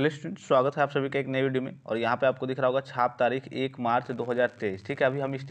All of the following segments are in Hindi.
हेलो स्टूडेंट स्वागत है आप सभी का एक नए वीडियो में और यहाँ पे आपको दिख रहा होगा छाप तारीख एक मार्च 2023 ठीक है अभी हम इस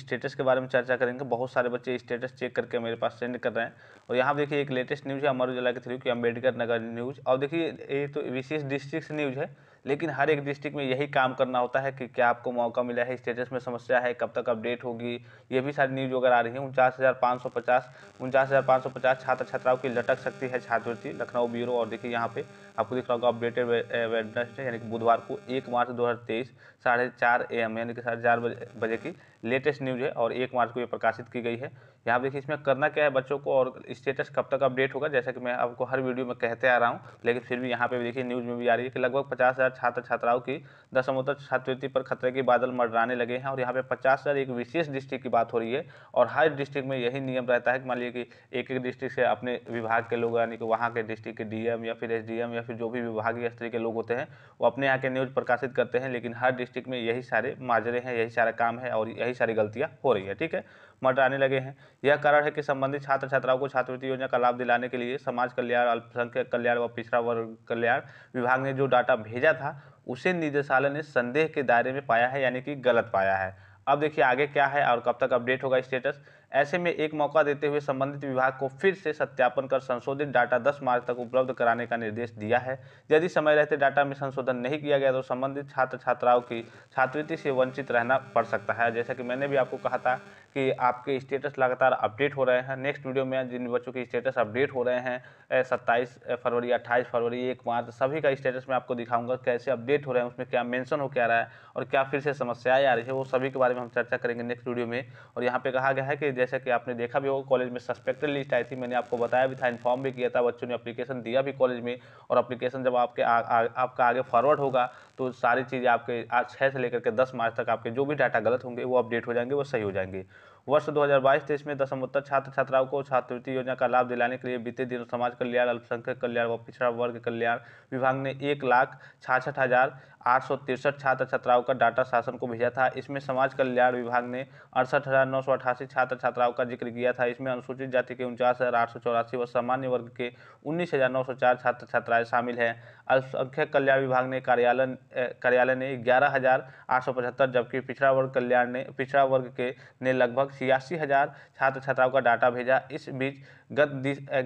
स्टेटस के बारे में चर्चा करेंगे बहुत सारे बच्चे स्टेटस चेक करके मेरे पास सेंड कर रहे हैं और यहाँ देखिए एक लेटेस्ट न्यूज़ है अमर उजाला के थ्रू कि अम्बेडकर नगर न्यूज़ और देखिए ये तो विशेष डिस्ट्रिक्ट न्यूज़ है लेकिन हर एक डिस्ट्रिक्ट में यही काम करना होता है कि क्या आपको मौका मिला है स्टेटस में समस्या है कब तक अपडेट होगी ये भी सारी न्यूज़ वगैरह आ रही है उनचास हज़ार पाँच सौ पचास उनचास हज़ार पाँच सौ पचास छात्र छात्राओं की लटक सकती है छात्रवृत्ति लखनऊ ब्यूरो और देखिए यहाँ पे आपको दिख रहा होगा अपडेटेड वेडनेसडे यानी कि बुधवार को एक मार्च दो हज़ार तेईस साढ़े चार ए एम यानी कि साढ़े चार बजे की लेटेस्ट न्यूज है और एक मार्च को ये प्रकाशित की गई है यहाँ देखिए इसमें करना क्या है बच्चों को और स्टेटस कब तक अपडेट होगा जैसा कि मैं आपको हर वीडियो में कहते आ रहा हूँ लेकिन फिर भी यहाँ पे देखिए न्यूज़ में भी आ रही है कि लगभग पचास हज़ार छात्र छात्राओं की दशमोत्तर छात्रवृत्ति पर खतरे के बादल मडराने लगे हैं और यहाँ पर पचास हज़ार एक विशेष डिस्ट्रिक्ट की बात हो रही है और हर डिस्ट्रिक्ट में यही नियम रहता है कि मान लीजिए कि एक एक डिस्ट्रिक्ट से अपने विभाग के लोग यानी कि वहाँ के डिस्ट्रिक्ट के डीएम या फिर एस या फिर जो भी विभागीय स्तर के लोग होते हैं वो अपने यहाँ के न्यूज़ प्रकाशित करते हैं लेकिन हर डिस्ट्रिक्ट में यही सारे माजरे हैं यही सारा काम है और यही कई सारी गलतियाँ हो रही है ठीक है मटराने लगे हैं यह कारण है कि संबंधित छात्र छात्राओं को छात्रवृत्ति योजना का लाभ दिलाने के लिए समाज कल्याण अल्पसंख्यक कल्याण व पिछड़ा वर्ग कल्याण विभाग ने जो डाटा भेजा था उसे निदेशालय ने संदेह के दायरे में पाया है यानी कि गलत पाया है अब देखिए आगे क्या है और कब तक अपडेट होगा स्टेटस ऐसे में एक मौका देते हुए संबंधित विभाग को फिर से सत्यापन कर संशोधित डाटा 10 मार्च तक उपलब्ध कराने का निर्देश दिया है यदि समय रहते डाटा में संशोधन नहीं किया गया तो संबंधित छात्र छात्राओं की छात्रवृत्ति से वंचित रहना पड़ सकता है जैसा कि मैंने भी आपको कहा था कि आपके स्टेटस लगातार अपडेट हो रहे हैं नेक्स्ट वीडियो में जिन बच्चों के स्टेटस अपडेट हो रहे हैं सत्ताईस फरवरी अट्ठाईस फरवरी एक मार्च सभी का स्टेटस मैं आपको दिखाऊंगा कैसे अपडेट हो रहे हैं उसमें क्या मेंशन हो क्या रहा है और क्या फिर से समस्याएं आ रही है वो सभी के बारे में हम चर्चा करेंगे नेक्स्ट वीडियो में और यहाँ पे कहा गया है कि जैसे कि आपने देखा भी होगा कॉलेज में सस्पेक्टेड लिस्ट आई थी मैंने आपको बताया भी था इन्फॉर्म भी किया था बच्चों ने अप्लीकेशन दिया भी कॉलेज में और अप्लीकेशन जब आपके आ, आ, आपका आगे फॉरवर्ड होगा तो सारी चीज़ें आपके आज छः से लेकर के दस मार्च तक आपके जो भी डाटा गलत होंगे वो अपडेट हो जाएंगे वो सही हो जाएंगे वर्ष 2022-23 में दशमोत्तर छात्र छात्राओं को छात्रवृत्ति योजना का लाभ दिलाने के लिए बीते दिनों समाज कल्याण अल्पसंख्यक कल्याण व पिछड़ा वर्ग कल्याण विभाग ने एक लाख छाछठ हजार आठ सौ तिरसठ छात्र छात्राओं का डाटा शासन को भेजा था इसमें समाज कल्याण विभाग ने अड़सठ हज़ार नौ सौ अठासी छात्र छात्राओं का जिक्र किया था इसमें अनुसूचित जाति के उनचास हज़ार आठ सौ चौरासी व सामान्य वर्ग के उन्नीस हज़ार नौ सौ चार छात्र छात्राएं शामिल हैं अल्पसंख्यक कल्याण विभाग ने कार्यालय कार्यालय ने ग्यारह हज़ार आठ सौ पचहत्तर जबकि पिछड़ा वर्ग कल्याण ने पिछड़ा वर्ग के ने लगभग छियासी हज़ार छात्र छात्राओं का डाटा भेजा इस बीच गत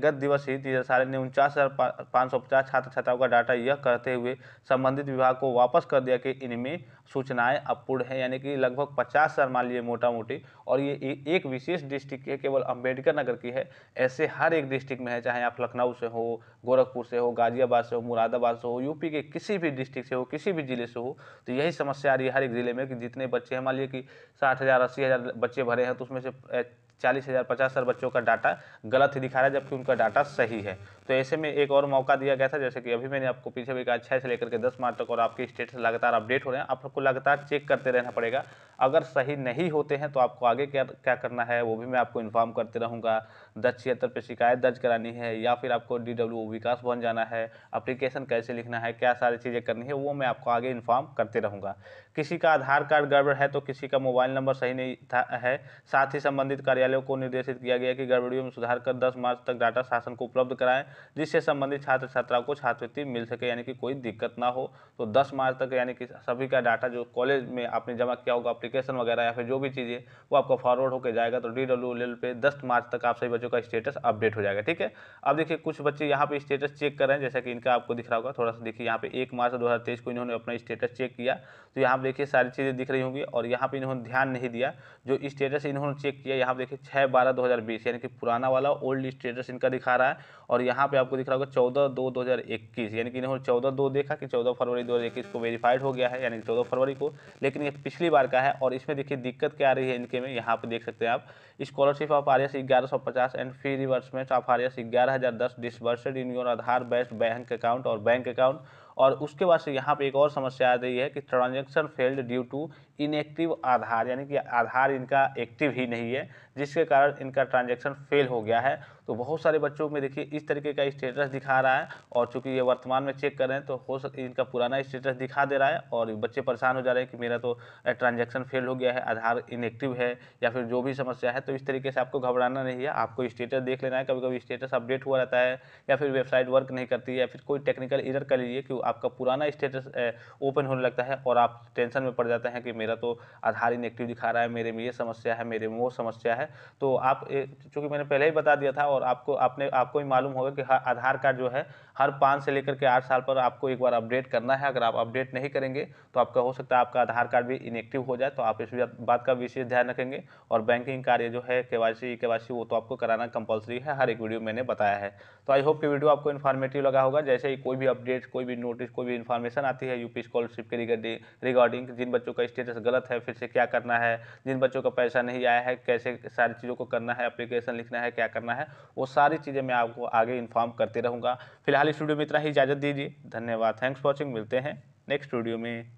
गत दिवस ही तीजसारे ने उनचास हज़ार पाँच सौ पचास छात्र छात्राओं का डाटा यह कहते हुए संबंधित विभाग को वापस कर दिया कि इनमें सूचनाएं अपूर्ण हैं यानी कि लगभग पचास हज़ार मान लीजिए मोटा मोटी और ये एक विशेष डिस्ट्रिक्ट केवल अम्बेडकर नगर की है ऐसे हर एक डिस्ट्रिक्ट में है चाहे आप लखनऊ से हो गोरखपुर से हो गाजियाबाद से हो मुरादाबाद से हो यूपी के किसी भी डिस्ट्रिक्ट से हो किसी भी ज़िले से हो तो यही समस्या आ रही है हर एक ज़िले में कि जितने बच्चे हैं मान लीजिए कि साठ हज़ार अस्सी हज़ार बच्चे भरे हैं तो उसमें से चालीस हज़ार पचास हज़ार बच्चों का डाटा गलत ही दिखा रहा है जबकि उनका डाटा सही है तो ऐसे में एक और मौका दिया गया था जैसे कि अभी मैंने आपको पीछे भी कहा छः से लेकर के दस मार्च तक और आपके स्टेटस लगातार अपडेट हो रहे हैं आप आपको लगातार चेक करते रहना पड़ेगा अगर सही नहीं होते हैं तो आपको आगे क्या क्या करना है वो भी मैं आपको इन्फॉर्म करते रहूँगा दस छिहत्तर पर शिकायत दर्ज करानी है या फिर आपको डी विकास भवन जाना है अप्लीकेशन कैसे लिखना है क्या सारी चीज़ें करनी है वो मैं आपको आगे इन्फॉर्म करते रहूँगा किसी का आधार कार्ड गड़बड़ है तो किसी का मोबाइल नंबर सही नहीं था है साथ ही संबंधित कार्यालय विद्यालयों को निर्देशित किया गया कि गड़बड़ियों में सुधार कर दस मार्च तक डाटा शासन को उपलब्ध कराएं जिससे संबंधित छात्र छात्राओं को छात्रवृत्ति मिल सके यानी कि कोई दिक्कत ना हो तो दस मार्च तक यानी कि सभी का डाटा जो कॉलेज में आपने जमा किया होगा अप्लीकेशन वगैरह या फिर जो भी चीज़ें वो आपको फॉरवर्ड होकर जाएगा तो डी डब्ल्यू एल पे दस मार्च तक आप सभी बच्चों का स्टेटस अपडेट हो जाएगा ठीक है अब देखिए कुछ बच्चे यहाँ पे स्टेटस चेक कर रहे हैं जैसा कि इनका आपको दिख रहा होगा थोड़ा सा देखिए यहाँ पे एक मार्च दो को इन्होंने अपना स्टेटस चेक किया तो यहाँ पे देखिए सारी चीज़ें दिख रही होंगी और यहाँ पे इन्होंने ध्यान नहीं दिया जो स्टेटस इन्होंने चेक किया यहाँ पे देखिए छः बारह दो हज़ार बीस यानी कि पुराना वाला ओल्ड स्टेटस इनका दिखा रहा है और यहाँ पे आपको दिख रहा होगा चौदह दो दो हज़ार इक्कीस यानी कि इन्होंने चौदह दो देखा कि चौदह फरवरी दो हज़ार इक्कीस को वेरीफाइड हो गया है यानी कि चौदह फरवरी को लेकिन ये पिछली बार का है और इसमें देखिए दिक्कत क्या आ रही है इनके में यहाँ पर देख सकते हैं आप स्कॉलरशिप ऑफ आर एस ग्यारह सौ पचास and fee reimbursement of R S ग्यारह हज़ार दस disbursed in your Aadhaar based bank account और बैंक अकाउंट और उसके बाद से यहाँ पे एक और समस्या आ रही है कि transaction failed due to inactive Aadhaar यानी कि आधार इनका एक्टिव ही नहीं है जिसके कारण इनका ट्रांजेक्शन फेल हो गया है तो बहुत सारे बच्चों में देखिए इस तरीके का स्टेटस दिखा रहा है और चूँकि ये वर्तमान में चेक कर रहे हैं तो हो सक इनका पुराना स्टेटस दिखा दे रहा है और बच्चे परेशान हो जा रहे हैं कि मेरा तो ट्रांजेक्शन फेल हो गया है आधार इनएक्टिव है या फिर जो भी समस्या है तो इस तरीके से आपको घबराना नहीं है आपको स्टेटस देख लेना है कभी कभी स्टेटस अपडेट हुआ रहता है या फिर वेबसाइट वर्क नहीं करती है या फिर कोई टेक्निकल इधर कर लीजिए कि आपका पुराना स्टेटस ओपन होने लगता है और आप टेंशन में पड़ जाते हैं कि मेरा तो आधार इनएक्टिव दिखा रहा है मेरे में ये समस्या है मेरे में वो समस्या है तो आप चूँकि मैंने पहले ही बता दिया था और आपको आपने आपको भी मालूम होगा कि आधार कार्ड जो है हर पाँच से लेकर के आठ साल पर आपको एक बार अपडेट करना है अगर आप अपडेट नहीं करेंगे तो आपका हो सकता है आपका आधार कार्ड भी इनएक्टिव हो जाए तो आप इस बात का विशेष ध्यान रखेंगे और बैंकिंग कार्य जो है के वाई सी के वाई सी वो तो आपको कराना कंपलसरी है हर एक वीडियो मैंने बताया है तो आई होप कि वीडियो आपको इन्फॉर्मेटिव लगा होगा जैसे ही कोई भी अपडेट कोई भी नोटिस कोई भी इन्फॉर्मेशन आती है यूपी स्कॉलरशिप के रिगार्डिंग जिन बच्चों का स्टेटस गलत है फिर से क्या करना है जिन बच्चों का पैसा नहीं आया है कैसे सारी चीज़ों को करना है अप्लीकेशन लिखना है क्या करना है वो सारी चीज़ें मैं आपको आगे इन्फॉर्म करते रहूँगा फिलहाल इस वीडियो में इतना ही इजाज़त दीजिए धन्यवाद थैंक्स वॉचिंग मिलते हैं नेक्स्ट वीडियो में